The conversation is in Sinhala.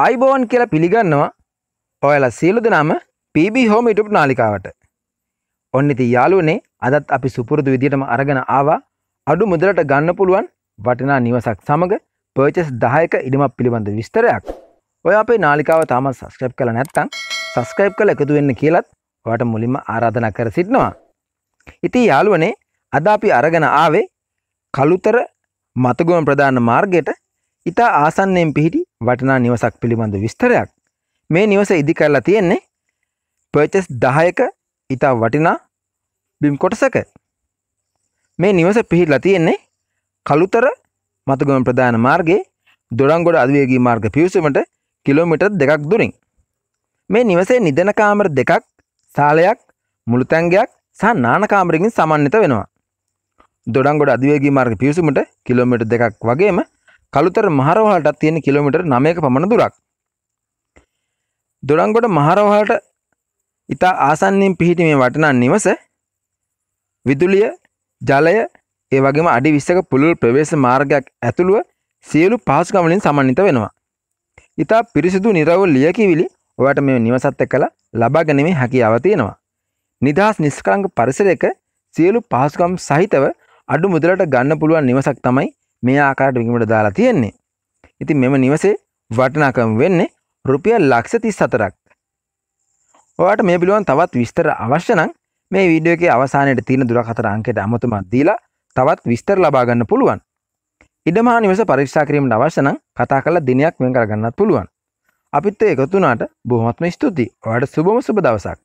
ආයිබෝන් කියලා පිළිගන්නවා ඔයලා සියලු දෙනාම PB හෝම YouTube නාලිකාවට. ඔන්න ඉතින් යාළුවනේ අදත් අපි සුපුරුදු විදියටම අරගෙන ආවා අඩු මුදලට ගන්න පුළුවන් වටිනා නිවසක් සමග පර්චස් 10ක ඉඩමක් පිළිබඳ විස්තරයක්. ඔය අපේ නාලිකාව තාමත් subscribe කරලා නැත්නම් subscribe කරලා එකතු වෙන්න කියලත් ඔයාලට මුලින්ම ආරාධනා කර සිටිනවා. ඉතින් යාළුවනේ අද අපි අරගෙන ආවේ කලුතර මතගම ප්‍රධාන මාර්ගයට ඉතා ආසන්නයෙන් පිහිටි වටනා නිවසක් පිළිබඳ විස්තරයක් මේ නිවස ඉදි කරලා තියෙන්නේ පර්චස් දහයක ඉතා වටිනා බිම් කොටසක මේ නිවස පිහිටලා තියෙන්නේ කළුතර මතුගම ප්‍රධාන මාර්ගයේ දොඩංගොඩ අධවේගී මාර්ග පිවිසුමට කිලෝමිටර් දෙකක් දුරින් මේ නිවසේ නිදන කාමර දෙකක් සාලයක් මුළුතැන්ගයක් සහ නාන කාමරකින් සමන්විත වෙනවා දොඩංගොඩ අධිවේගී මාර්ග පිවිසුමට කිලෝමිටර් දෙකක් වගේම කළුතර මහරවහලටත් තියෙන කිලෝමීටර් 9ක පමණ දුරක්. දොඩන්ගොඩ මහරවහලට ඊට ආසන්නයෙන් පිහිටි මේ වටිනා නිවස විදුලිය, ජලය, ඒ වගේම අඩි 20ක පුළුල් ප්‍රවේශ මාර්ගයක් ඇතුළුව සියලු පහසුකම් වලින් සමන්විත වෙනවා. ඊට පිරිසිදු නිරවුල් ලියකිවිලි ඔයාට මේ නිවසත් එක්කලා ලබා ගැනීමේ හැකියාව තියෙනවා. නිදහස් නිෂ්කලංක පරිසරයක සියලු පහසුකම් සහිතව අඩු මුදලට ගන්න පුළුවන් නිවසක් තමයි මේ ආකාරයට විකිමට දාලා තියෙන්නේ. ඉතින් මෙම නිවසේ වටිනාකම වෙන්නේ රුපියල් ලක්ෂ 34ක්. ඔයාලට මේ පිළිබඳව තවත් විස්තර අවශ්‍ය නම් මේ වීඩියෝ එකේ අවසානයේ තියෙන දුරකථන අංකයට අමතමක් දීලා තවත් විස්තර ලබා ගන්න පුළුවන්. ඉඩමහා නිවස පරීක්ෂා කිරීමට අවශ්‍ය නම් කතා කරලා දිනයක් වෙන් කරගන්නත් පුළුවන්. අපිත් එක්ක එකතු වුණාට බොහොමත්ම ස්තුතියි. ඔයාලට සුබම සුබ දවසක්.